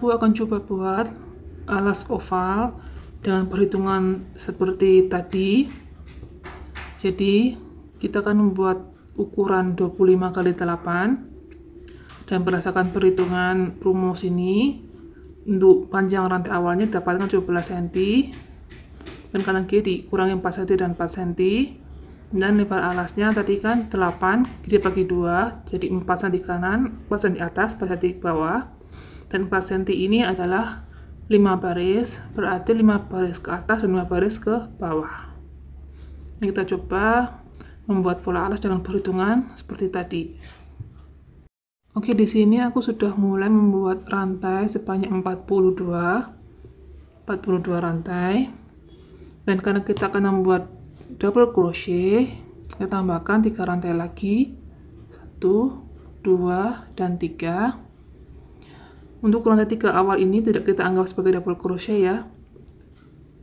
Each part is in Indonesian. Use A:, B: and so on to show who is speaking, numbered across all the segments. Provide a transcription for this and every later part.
A: aku akan coba buat alas oval dengan perhitungan seperti tadi jadi kita akan membuat ukuran 25 kali 8 dan berdasarkan perhitungan rumus ini untuk panjang rantai awalnya dapatkan 17 cm dan kanan kiri dikurangi 4 cm dan 4 cm dan lebar alasnya tadi kan 8 kiri bagi 2 jadi 4 cm di kanan 4 cm di atas 4 cm di bawah dan ini adalah 5 baris berarti 5 baris ke atas dan 5 baris ke bawah ini kita coba membuat pola alas dengan perhitungan seperti tadi oke di sini aku sudah mulai membuat rantai sebanyak 42 42 rantai dan karena kita akan membuat double crochet kita tambahkan 3 rantai lagi 1 2 dan 3 untuk lantai tiga awal ini tidak kita anggap sebagai double crochet ya.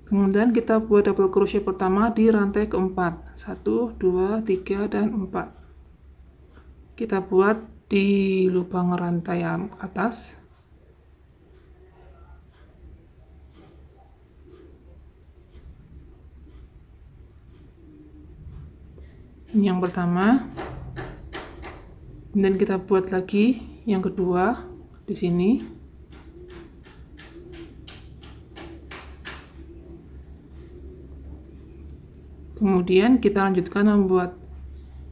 A: Kemudian kita buat double crochet pertama di rantai keempat. 1, 2, 3, dan 4. Kita buat di lubang rantai yang atas. Yang pertama. Kemudian kita buat lagi yang kedua di sini kemudian kita lanjutkan membuat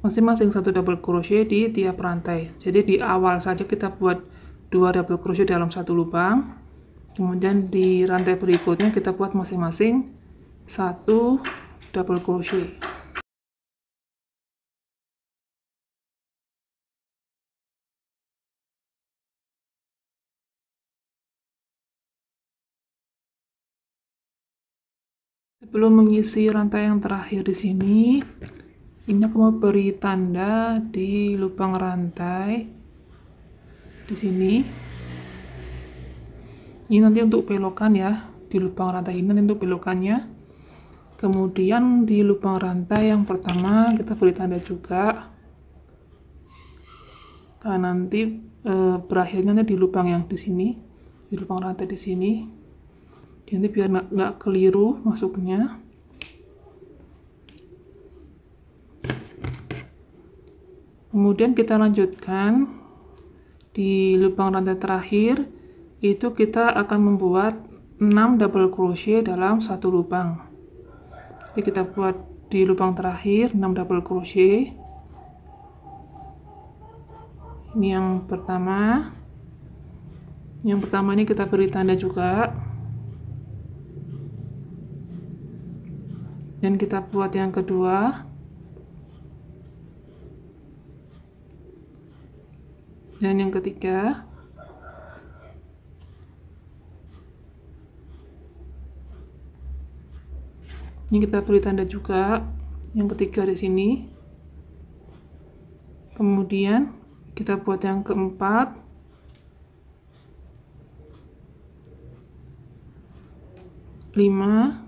A: masing-masing satu double crochet di tiap rantai jadi di awal saja kita buat dua double crochet dalam satu lubang kemudian di rantai berikutnya kita buat masing-masing satu double crochet belum mengisi rantai yang terakhir di sini ini aku mau beri tanda di lubang rantai di sini ini nanti untuk belokan ya di lubang rantai ini nanti untuk belokannya kemudian di lubang rantai yang pertama kita beri tanda juga karena nanti e, berakhirnya di lubang yang di sini di lubang rantai di sini nanti biar nggak keliru masuknya kemudian kita lanjutkan di lubang rantai terakhir itu kita akan membuat 6 double crochet dalam satu lubang jadi kita buat di lubang terakhir 6 double crochet ini yang pertama yang pertama ini kita beri tanda juga Dan kita buat yang kedua dan yang ketiga ini kita beri tanda juga yang ketiga di sini kemudian kita buat yang keempat lima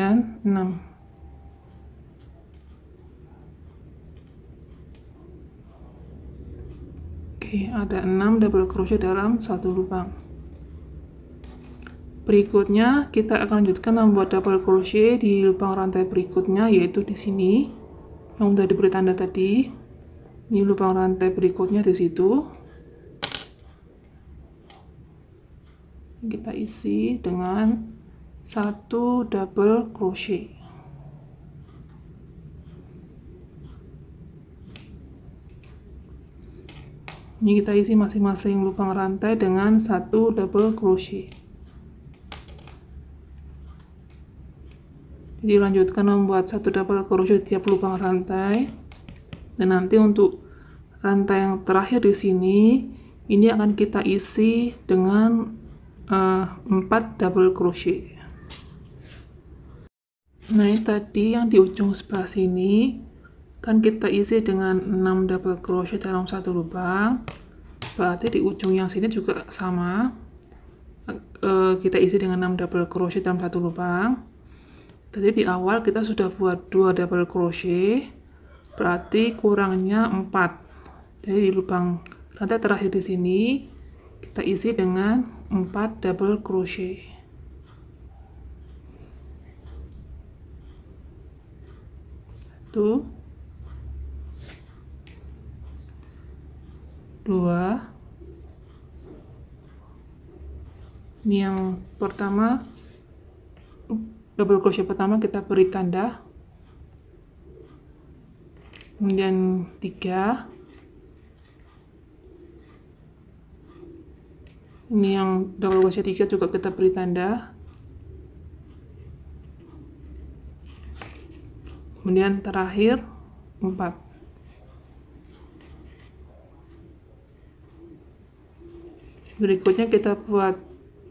A: dan 6 oke ada 6 double crochet dalam satu lubang berikutnya kita akan lanjutkan membuat double crochet di lubang rantai berikutnya yaitu di sini yang sudah diberi tanda tadi ini lubang rantai berikutnya di situ kita isi dengan satu double crochet ini kita isi masing-masing lubang rantai dengan satu double crochet jadi lanjutkan membuat satu double crochet tiap lubang rantai dan nanti untuk rantai yang terakhir di sini ini akan kita isi dengan uh, eh, 4 double crochet Nah, ini tadi yang di ujung sebelah sini kan kita isi dengan 6 double crochet dalam satu lubang. Berarti di ujung yang sini juga sama. E, kita isi dengan 6 double crochet dalam satu lubang. Tadi di awal kita sudah buat 2 double crochet. Berarti kurangnya 4. Jadi di lubang rantai terakhir di sini kita isi dengan 4 double crochet. satu dua ini yang pertama double crochet pertama kita beri tanda kemudian tiga ini yang double crochet tiga juga kita beri tanda kemudian terakhir 4 berikutnya kita buat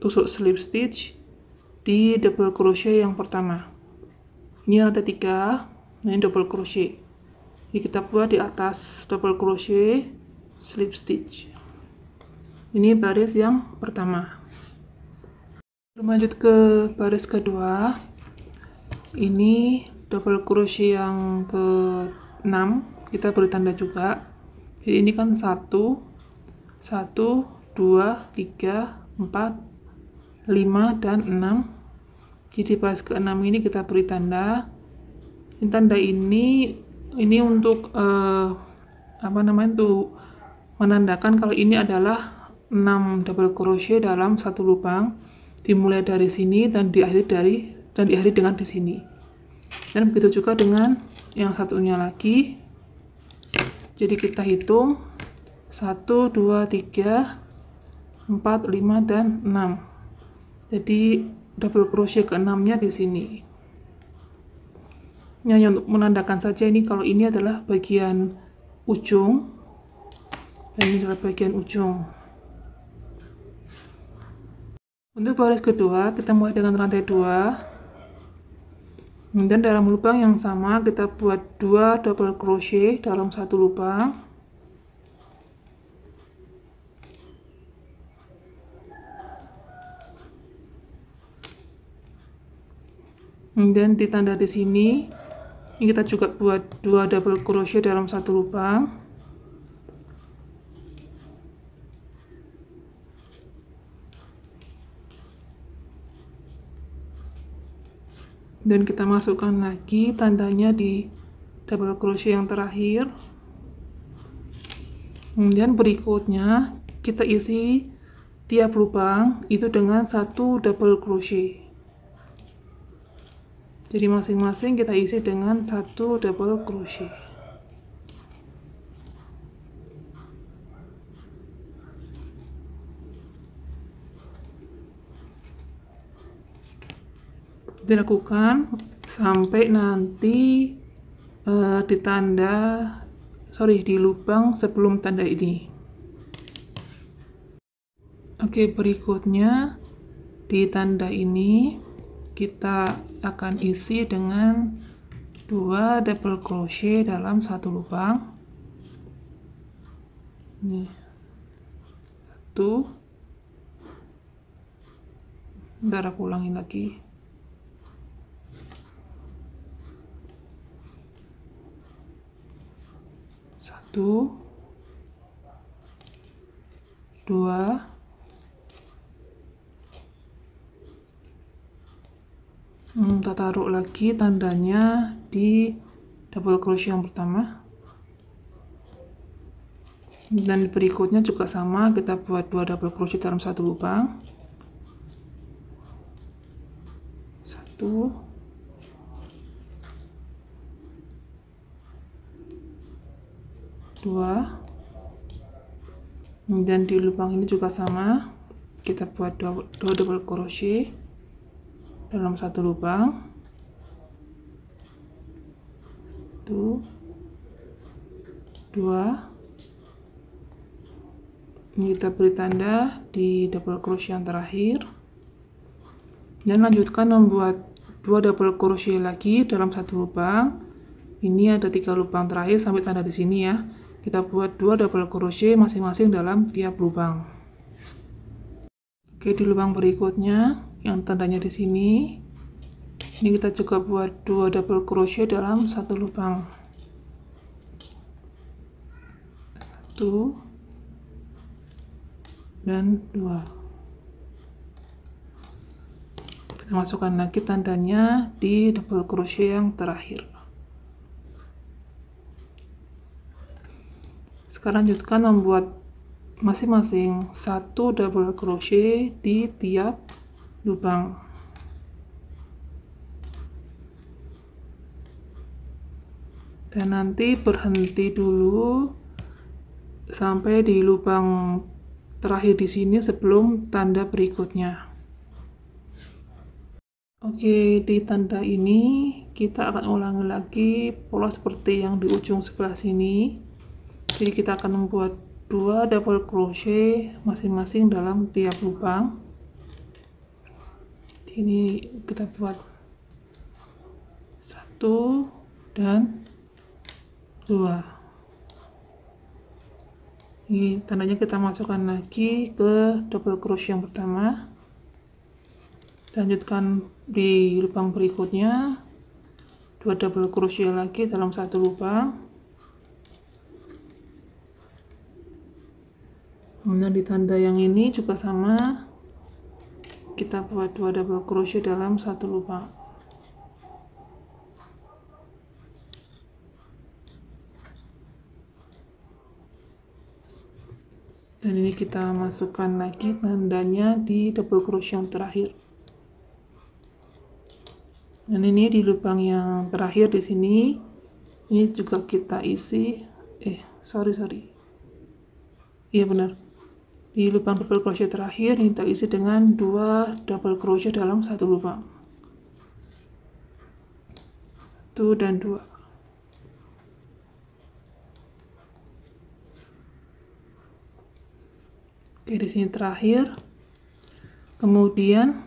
A: tusuk slip stitch di double crochet yang pertama ini ada tiga ini double crochet ini kita buat di atas double crochet slip stitch ini baris yang pertama Lanjut ke baris kedua ini double crochet yang ke 6 kita beri tanda juga jadi ini kan 1 1 2 3 4 5 dan 6 jadi pas ke 6 ini kita beri tanda ini tanda ini ini untuk uh, apa namanya itu menandakan kalau ini adalah 6 double crochet dalam satu lubang dimulai dari sini dan diakhiri dari dan diakhiri dengan di sini dan begitu juga dengan yang satunya lagi jadi kita hitung 1, 2, 3 4, 5, dan 6 jadi double crochet ke 6 nya di sini hanya untuk menandakan saja ini kalau ini adalah bagian ujung dan ini adalah bagian ujung untuk baris kedua kita mulai dengan rantai 2 Kemudian dalam lubang yang sama kita buat dua double crochet dalam satu lubang. Kemudian ditanda di sini, ini kita juga buat dua double crochet dalam satu lubang. dan kita masukkan lagi tandanya di double crochet yang terakhir kemudian berikutnya kita isi tiap lubang itu dengan satu double crochet jadi masing-masing kita isi dengan satu double crochet dilakukan sampai nanti uh, di sorry di lubang sebelum tanda ini oke berikutnya di tanda ini kita akan isi dengan dua double crochet dalam satu lubang ini satu ntar aku ulangin lagi satu dua hmm, kita taruh lagi tandanya di double crochet yang pertama dan berikutnya juga sama kita buat dua double crochet dalam satu lubang satu dua dan di lubang ini juga sama kita buat dua, dua double crochet dalam satu lubang satu dua ini kita beri tanda di double crochet yang terakhir dan lanjutkan membuat dua double crochet lagi dalam satu lubang ini ada tiga lubang terakhir sampai tanda di sini ya kita buat dua double crochet masing-masing dalam tiap lubang oke di lubang berikutnya yang tandanya di sini ini kita juga buat dua double crochet dalam satu lubang satu dan dua kita masukkan lagi tandanya di double crochet yang terakhir sekarang lanjutkan membuat masing-masing satu double crochet di tiap lubang dan nanti berhenti dulu sampai di lubang terakhir di sini sebelum tanda berikutnya Oke, di tanda ini kita akan ulangi lagi pola seperti yang di ujung sebelah sini jadi kita akan membuat dua double crochet masing-masing dalam tiap lubang ini kita buat satu dan dua ini tandanya kita masukkan lagi ke double crochet yang pertama lanjutkan di lubang berikutnya dua double crochet lagi dalam satu lubang kemudian di tanda yang ini juga sama kita buat dua double crochet dalam satu lubang dan ini kita masukkan lagi tandanya di double crochet yang terakhir dan ini di lubang yang terakhir di sini ini juga kita isi eh sorry sorry iya benar di lubang double crochet terakhir yang kita isi dengan dua double crochet dalam satu lubang satu dan dua oke di sini terakhir kemudian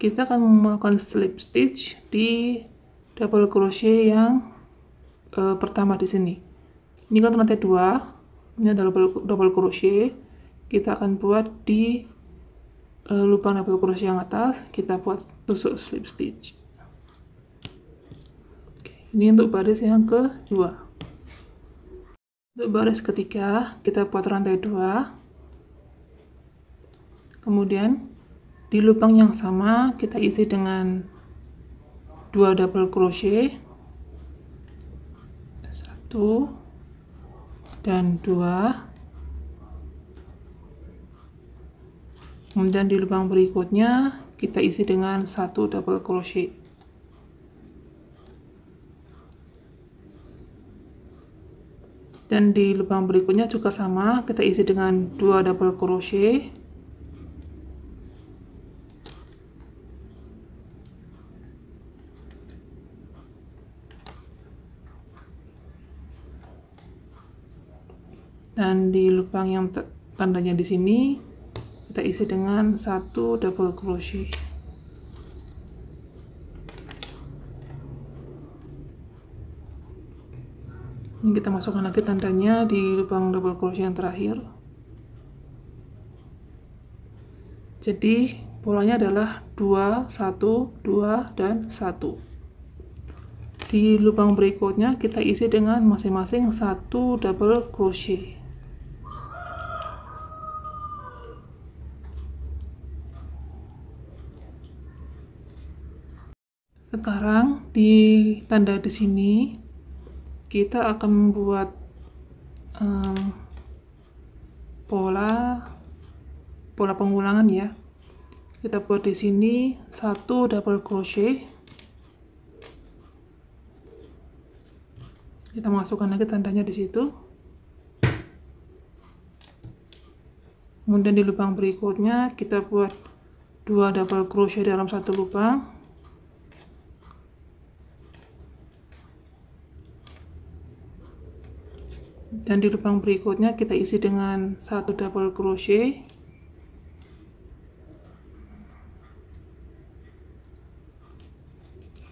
A: kita akan melakukan slip stitch di double crochet yang e, pertama di sini ini kan ternyata dua ini adalah double, double crochet kita akan buat di uh, lubang double crochet yang atas kita buat tusuk slip stitch Oke, ini untuk baris yang kedua untuk baris ketiga kita buat rantai dua kemudian di lubang yang sama kita isi dengan dua double crochet satu dan dua kemudian di lubang berikutnya kita isi dengan satu double crochet dan di lubang berikutnya juga sama kita isi dengan dua double crochet dan di lubang yang tandanya di sini kita isi dengan satu double crochet ini kita masukkan lagi tandanya di lubang double crochet yang terakhir jadi polanya adalah 2, 1, 2, dan 1 di lubang berikutnya kita isi dengan masing-masing satu double crochet Sekarang di tanda di sini kita akan membuat um, pola pola pengulangan ya. Kita buat di sini satu double crochet. Kita masukkan lagi tandanya di situ. Kemudian di lubang berikutnya kita buat dua double crochet dalam satu lubang dan di lubang berikutnya kita isi dengan satu double crochet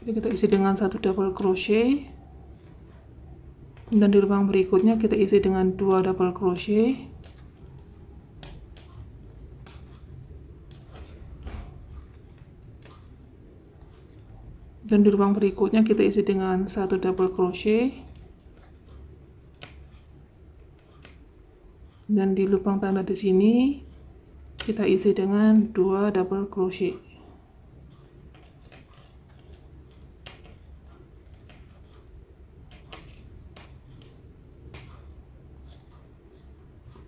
A: jadi kita isi dengan satu double crochet dan di lubang berikutnya kita isi dengan dua double crochet dan di lubang berikutnya kita isi dengan satu double crochet dan di lubang tanda di sini kita isi dengan dua double crochet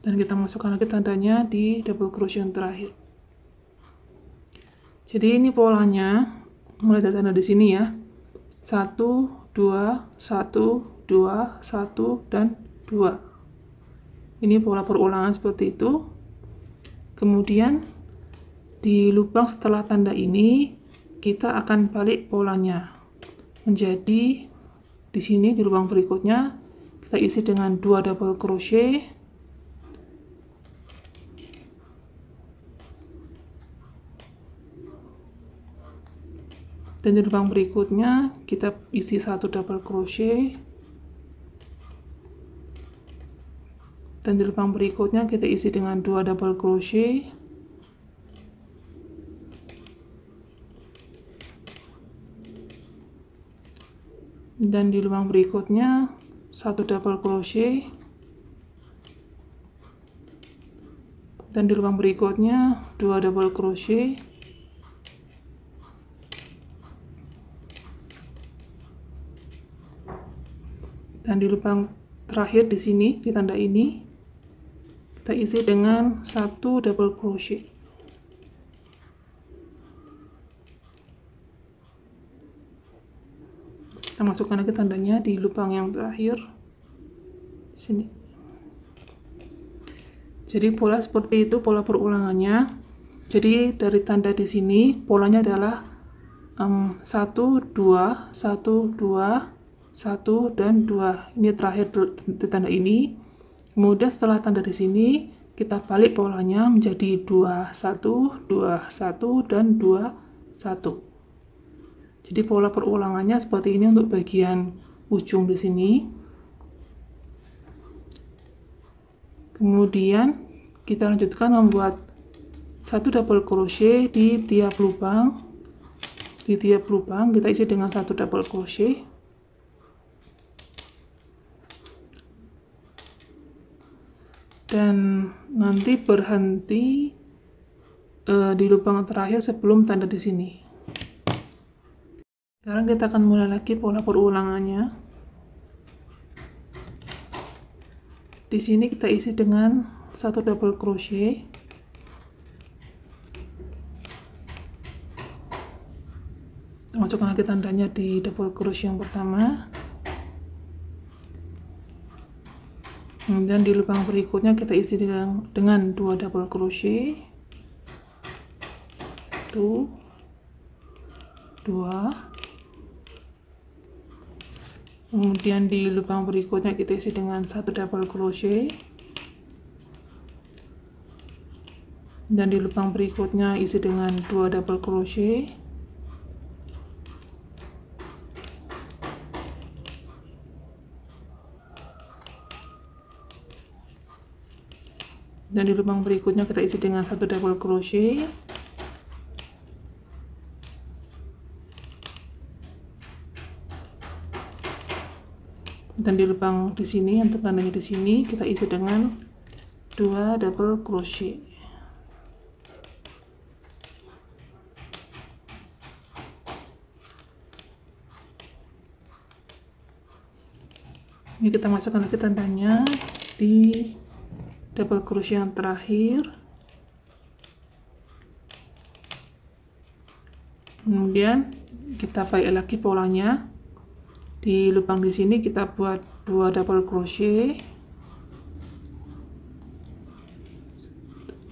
A: dan kita masukkan lagi tandanya di double crochet yang terakhir jadi ini polanya mulai dari tanda di sini ya satu, dua, satu, dua, satu dan dua ini pola perulangan seperti itu kemudian di lubang setelah tanda ini kita akan balik polanya menjadi di sini di lubang berikutnya kita isi dengan dua double crochet dan di lubang berikutnya kita isi satu double crochet dan di lubang berikutnya kita isi dengan dua double crochet dan di lubang berikutnya satu double crochet dan di lubang berikutnya dua double crochet dan di lubang terakhir di sini di tanda ini kita isi dengan satu double crochet kita masukkan lagi tandanya di lubang yang terakhir sini jadi pola seperti itu pola perulangannya jadi dari tanda di sini polanya adalah um, 1 2 1 2 1 dan 2 ini terakhir di tanda ini Kemudian setelah tanda di sini, kita balik polanya menjadi 21, 21, dan 21. Jadi pola perulangannya seperti ini untuk bagian ujung di sini. Kemudian kita lanjutkan membuat satu double crochet di tiap lubang. Di tiap lubang kita isi dengan satu double crochet dan nanti berhenti uh, di lubang terakhir sebelum tanda di sini sekarang kita akan mulai lagi pola perulangannya di sini kita isi dengan satu double crochet masukkan lagi tandanya di double crochet yang pertama kemudian di lubang berikutnya kita isi dengan, dengan dua double crochet satu dua kemudian di lubang berikutnya kita isi dengan satu double crochet dan di lubang berikutnya isi dengan dua double crochet dan di lubang berikutnya kita isi dengan satu double crochet dan di lubang di sini yang tandanya di sini kita isi dengan dua double crochet ini kita masukkan lagi tandanya di double crochet yang terakhir kemudian kita balik lagi polanya di lubang di sini kita buat dua double crochet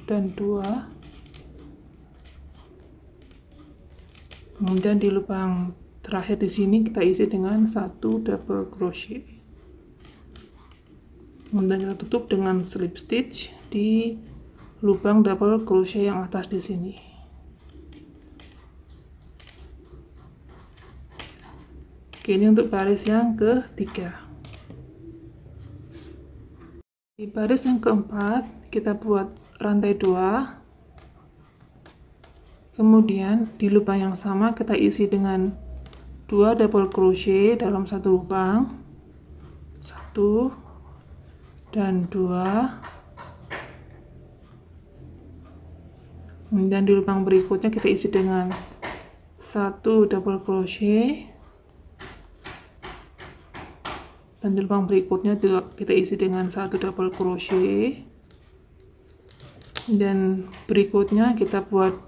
A: dan dua kemudian di lubang terakhir di sini kita isi dengan satu double crochet kemudian kita tutup dengan slip stitch di lubang double crochet yang atas di sini oke ini untuk baris yang ketiga di baris yang keempat kita buat rantai dua kemudian di lubang yang sama kita isi dengan dua double crochet dalam satu lubang satu dan dua dan di lubang berikutnya kita isi dengan satu double crochet dan di lubang berikutnya kita isi dengan satu double crochet dan berikutnya kita buat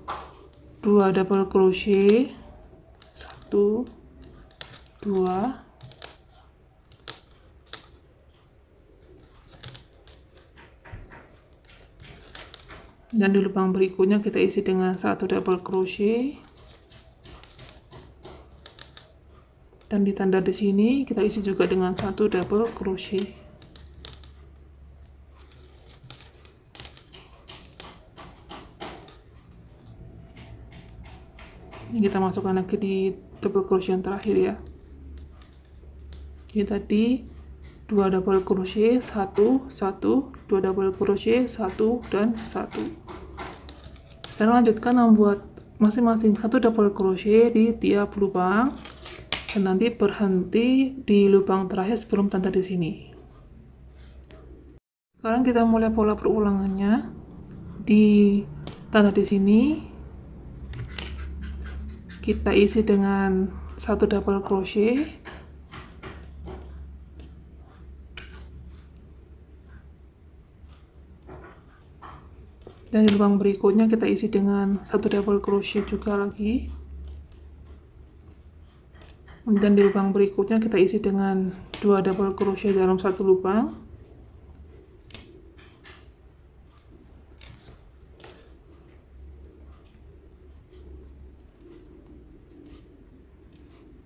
A: dua double crochet satu dua dan di lubang berikutnya kita isi dengan satu double crochet dan di tanda di sini kita isi juga dengan satu double crochet ini kita masukkan lagi di double crochet yang terakhir ya Ini tadi dua double crochet satu satu dua double crochet satu dan satu dan lanjutkan membuat masing-masing satu double crochet di tiap lubang dan nanti berhenti di lubang terakhir sebelum tanda di sini sekarang kita mulai pola perulangannya di tanda di sini kita isi dengan satu double crochet Di lubang berikutnya kita isi dengan satu double crochet juga lagi kemudian di lubang berikutnya kita isi dengan dua double crochet dalam satu lubang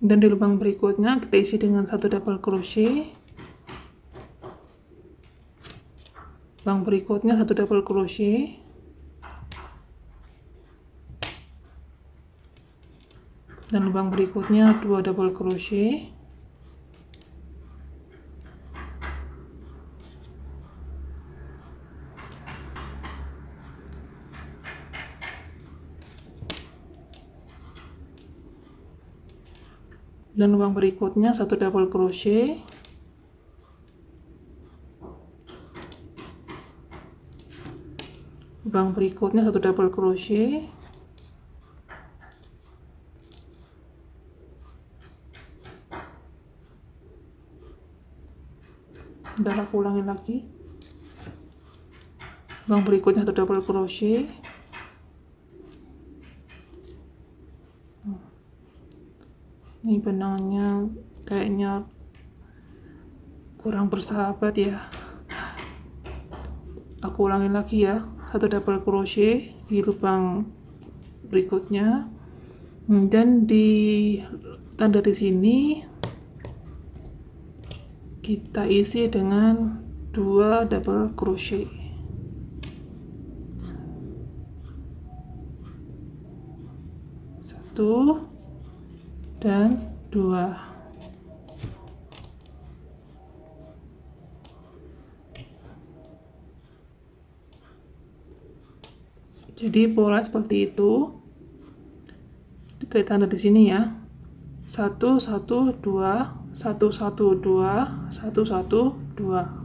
A: dan di lubang berikutnya kita isi dengan satu double crochet lubang berikutnya satu double crochet dan lubang berikutnya 2 double crochet dan lubang berikutnya 1 double crochet lubang berikutnya 1 double crochet ulangin lagi lubang berikutnya satu double crochet hmm. ini benangnya kayaknya kurang bersahabat ya aku ulangi lagi ya satu double crochet di lubang berikutnya hmm, dan di tanda di sini kita isi dengan dua double crochet satu dan dua jadi pola seperti itu kita tanda di sini ya satu satu dua satu satu dua satu satu dua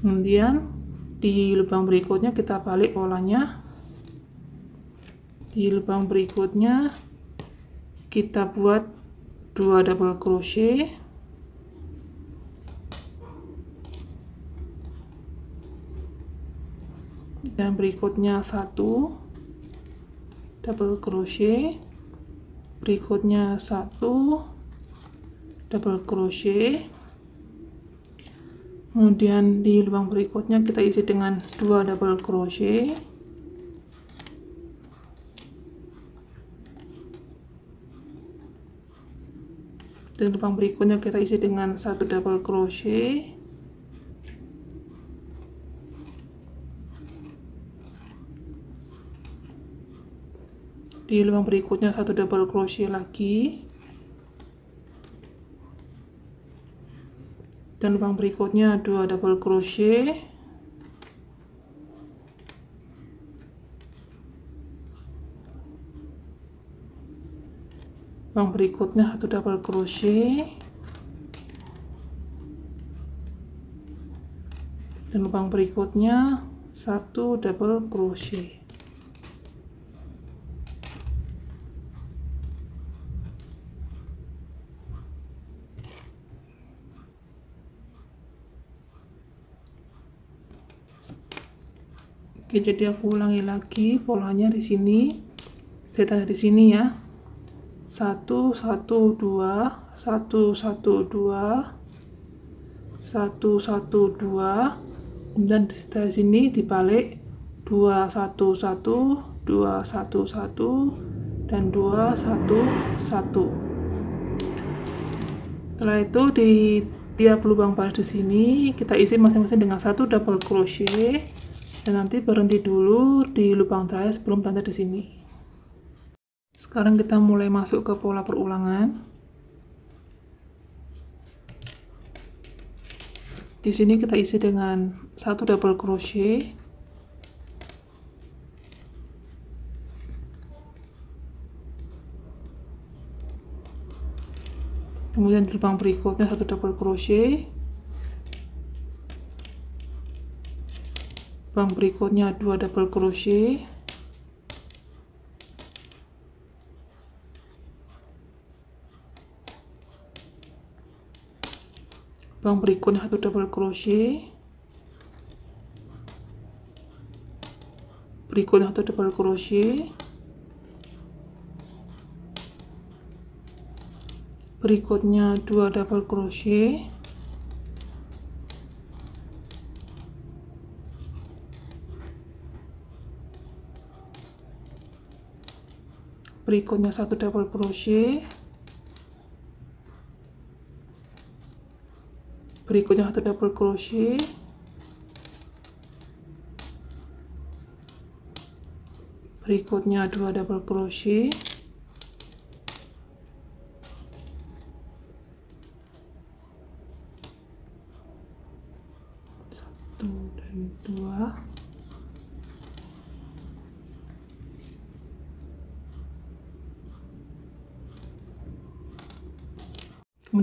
A: kemudian di lubang berikutnya kita balik polanya di lubang berikutnya kita buat dua double crochet dan berikutnya satu double crochet berikutnya satu double crochet kemudian di lubang berikutnya kita isi dengan dua double crochet di lubang berikutnya kita isi dengan satu double crochet di lubang berikutnya satu double crochet lagi dan lubang berikutnya dua double crochet lubang berikutnya satu double crochet dan lubang berikutnya satu double crochet Oke, jadi aku ulangi lagi polanya di sini. Data dari sini ya. 1 1 2 1 1 2 1 1 2 kemudian dari sini dibalik 2 1 1 2 1 1 dan 2 1 1. Setelah itu di tiap lubang baris di sini kita isi masing-masing dengan satu double crochet dan nanti berhenti dulu di lubang terakhir sebelum tanda di sini sekarang kita mulai masuk ke pola perulangan di sini kita isi dengan satu double crochet kemudian di lubang berikutnya satu double crochet lubang berikutnya 2 double crochet lubang berikutnya 1 double crochet berikutnya 1 double crochet berikutnya 2 double crochet berikutnya satu double crochet berikutnya satu double crochet berikutnya dua double crochet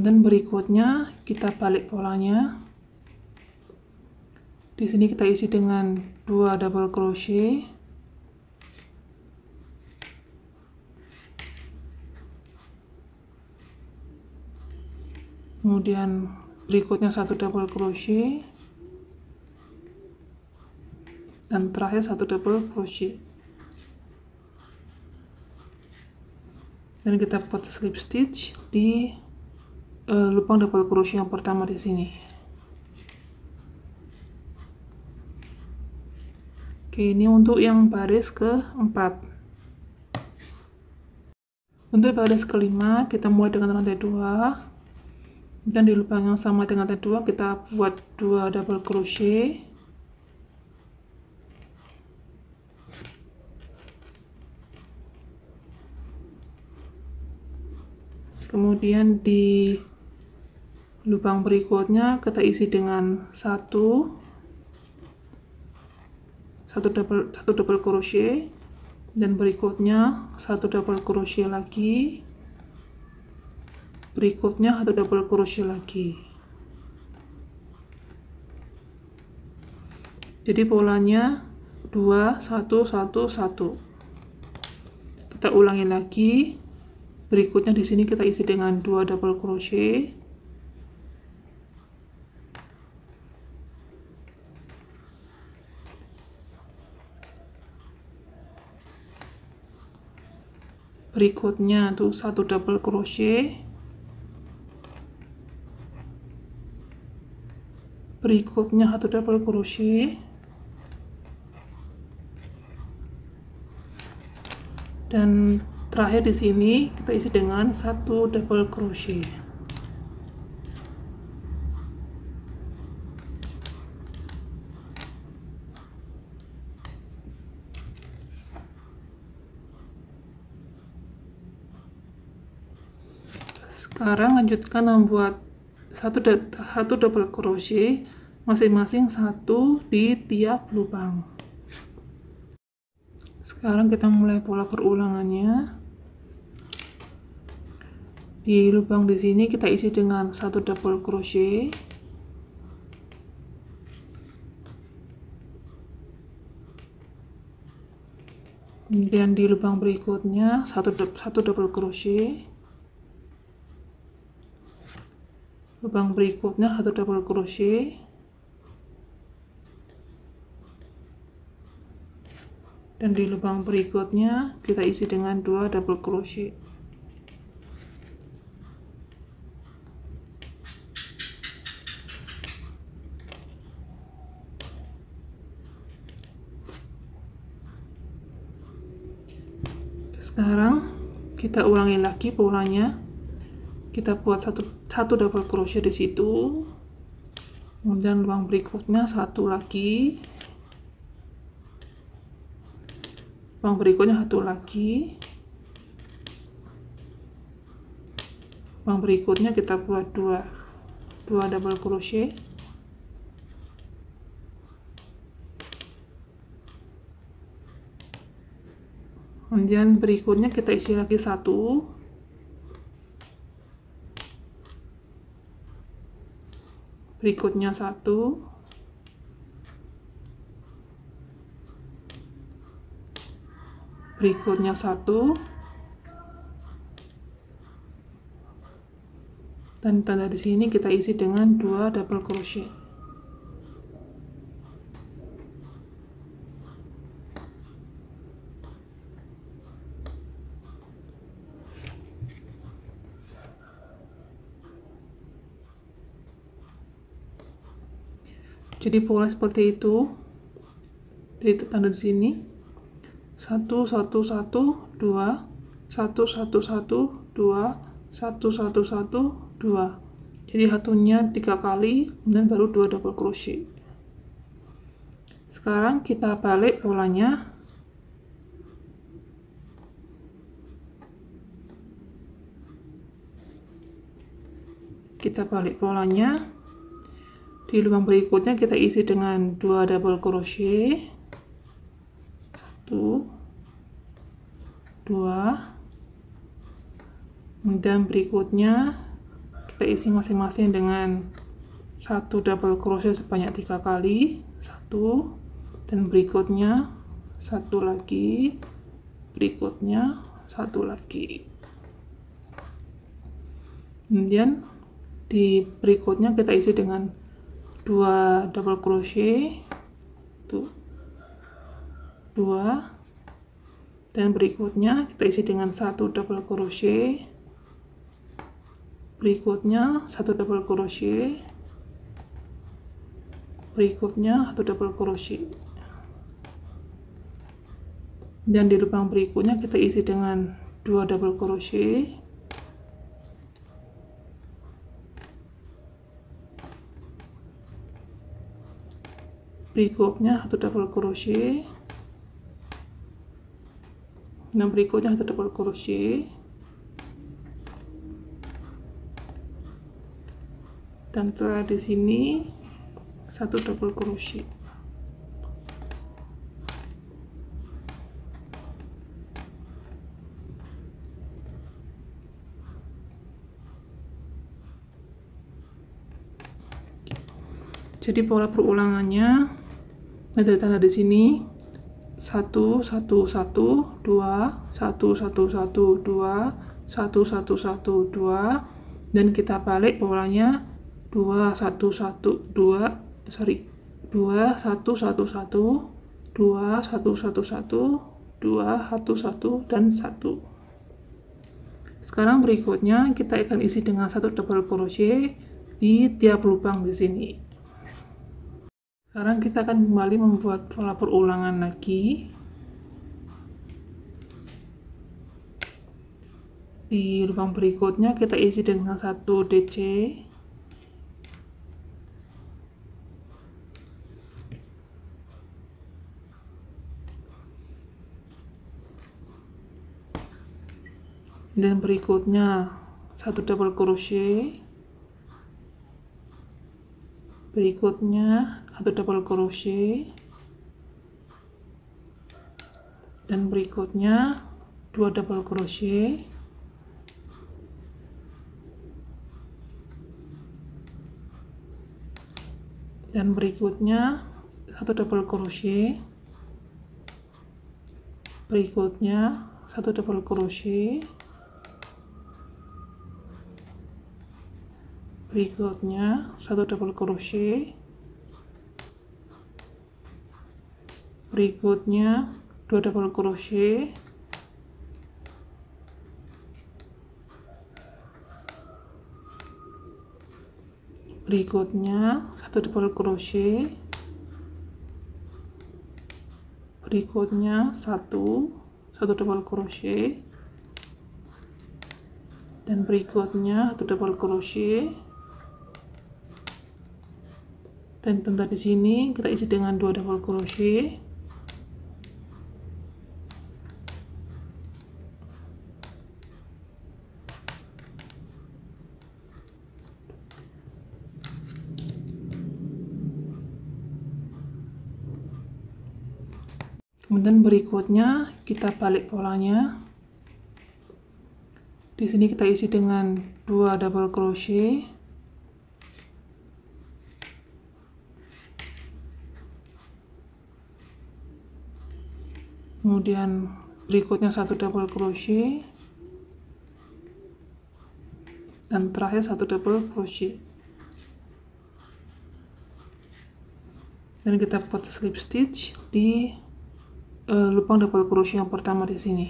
A: dan berikutnya kita balik polanya di sini kita isi dengan dua double crochet kemudian berikutnya satu double crochet dan terakhir satu double crochet dan kita buat slip stitch di uh, eh, lubang double crochet yang pertama di sini oke ini untuk yang baris keempat untuk baris kelima kita mulai dengan rantai dua dan di lubang yang sama dengan rantai dua kita buat dua double crochet kemudian di lubang berikutnya kita isi dengan satu satu double satu double crochet dan berikutnya satu double crochet lagi berikutnya satu double crochet lagi jadi polanya dua satu satu satu kita ulangi lagi berikutnya di sini kita isi dengan dua double crochet berikutnya tuh satu double crochet berikutnya satu double crochet dan terakhir di sini kita isi dengan satu double crochet sekarang lanjutkan membuat satu, satu double crochet masing-masing satu di tiap lubang sekarang kita mulai pola perulangannya di lubang di sini kita isi dengan satu double crochet kemudian di lubang berikutnya satu, satu double crochet lubang berikutnya satu double crochet dan di lubang berikutnya kita isi dengan dua double crochet sekarang kita ulangi lagi polanya kita buat satu satu double crochet di situ kemudian lubang berikutnya satu lagi lubang berikutnya satu lagi lubang berikutnya kita buat dua dua double crochet kemudian berikutnya kita isi lagi satu berikutnya satu berikutnya satu dan tanda di sini kita isi dengan dua double crochet jadi pola seperti itu tanda di sini satu satu satu dua satu satu satu dua satu satu satu dua jadi satunya tiga kali dan baru dua double crochet sekarang kita balik polanya kita balik polanya di lubang berikutnya kita isi dengan dua double crochet satu dua dan berikutnya kita isi masing-masing dengan satu double crochet sebanyak tiga kali satu dan berikutnya satu lagi berikutnya satu lagi kemudian di berikutnya kita isi dengan dua double crochet tuh 2 dan berikutnya kita isi dengan satu double crochet berikutnya satu double crochet berikutnya satu double crochet dan di lubang berikutnya kita isi dengan dua double crochet berikutnya satu double crochet dan berikutnya satu double crochet dan setelah di sini satu double crochet jadi pola perulangannya dari tanda di sini satu satu satu dua satu satu satu dua satu satu satu dua dan kita balik polanya dua satu satu dua sorry dua satu satu satu dua satu satu satu dua satu satu dan satu. sekarang berikutnya kita akan isi dengan satu double crochet di tiap lubang di sini sekarang kita akan kembali membuat pola perulangan lagi. Di lubang berikutnya kita isi dengan satu DC. Dan berikutnya satu double crochet. Berikutnya atau double crochet dan berikutnya dua double crochet dan berikutnya satu double crochet berikutnya satu double crochet berikutnya satu double crochet berikutnya 2 double crochet berikutnya satu double crochet berikutnya satu satu double crochet dan berikutnya satu double crochet dan bentar di sini kita isi dengan dua double crochet berikutnya kita balik polanya di sini kita isi dengan dua double crochet kemudian berikutnya satu double crochet dan terakhir satu double crochet dan kita buat slip stitch di uh, eh, lubang double crochet yang pertama di sini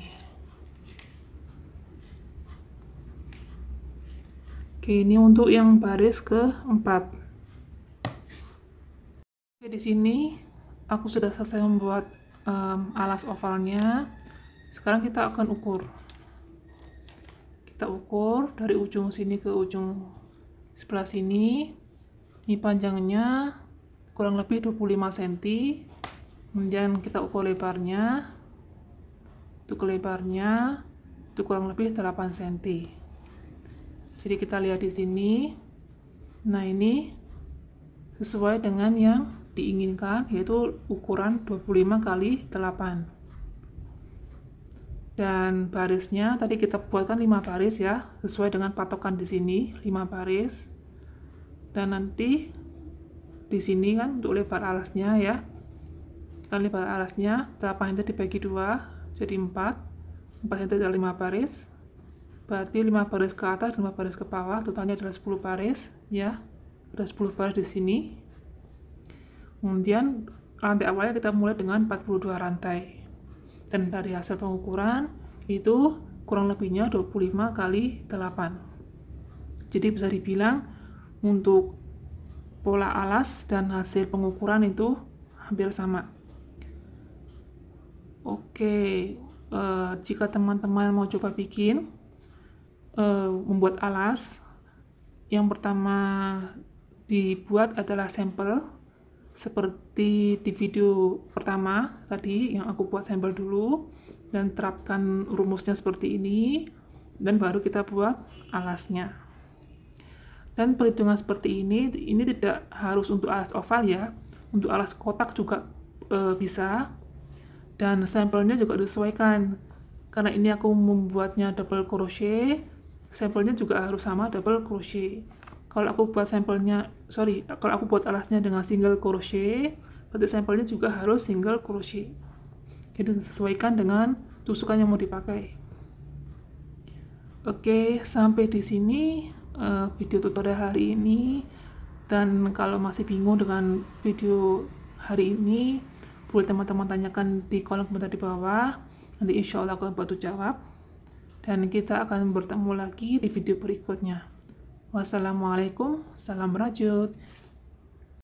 A: oke ini untuk yang baris ke keempat oke di sini aku sudah selesai membuat um, alas ovalnya sekarang kita akan ukur kita ukur dari ujung sini ke ujung sebelah sini ini panjangnya kurang lebih 25 cm kemudian kita ukur lebarnya untuk lebarnya itu kurang lebih 8 cm jadi kita lihat di sini nah ini sesuai dengan yang diinginkan yaitu ukuran 25 kali 8 dan barisnya tadi kita buatkan 5 baris ya sesuai dengan patokan di sini 5 baris dan nanti di sini kan untuk lebar alasnya ya lalu lipat alasnya 8 helai dibagi 2 jadi 4 4 helai adalah 5 baris berarti 5 baris ke atas dan 5 baris ke bawah totalnya adalah 10 baris ya ada 10 baris di sini kemudian rantai awalnya kita mulai dengan 42 rantai dan dari hasil pengukuran itu kurang lebihnya 25 kali 8 jadi bisa dibilang untuk pola alas dan hasil pengukuran itu hampir sama Oke, uh, jika teman-teman mau coba bikin uh, membuat alas, yang pertama dibuat adalah sampel seperti di video pertama tadi yang aku buat sampel dulu dan terapkan rumusnya seperti ini dan baru kita buat alasnya dan perhitungan seperti ini ini tidak harus untuk alas oval ya untuk alas kotak juga e, bisa dan sampelnya juga disesuaikan karena ini aku membuatnya double crochet sampelnya juga harus sama double crochet kalau aku buat sampelnya sorry kalau aku buat alasnya dengan single crochet berarti sampelnya juga harus single crochet jadi sesuaikan dengan tusukan yang mau dipakai oke sampai di sini uh, video tutorial hari ini dan kalau masih bingung dengan video hari ini boleh teman-teman tanyakan di kolom komentar di bawah nanti insya Allah aku akan bantu jawab dan kita akan bertemu lagi di video berikutnya wassalamualaikum salam rajut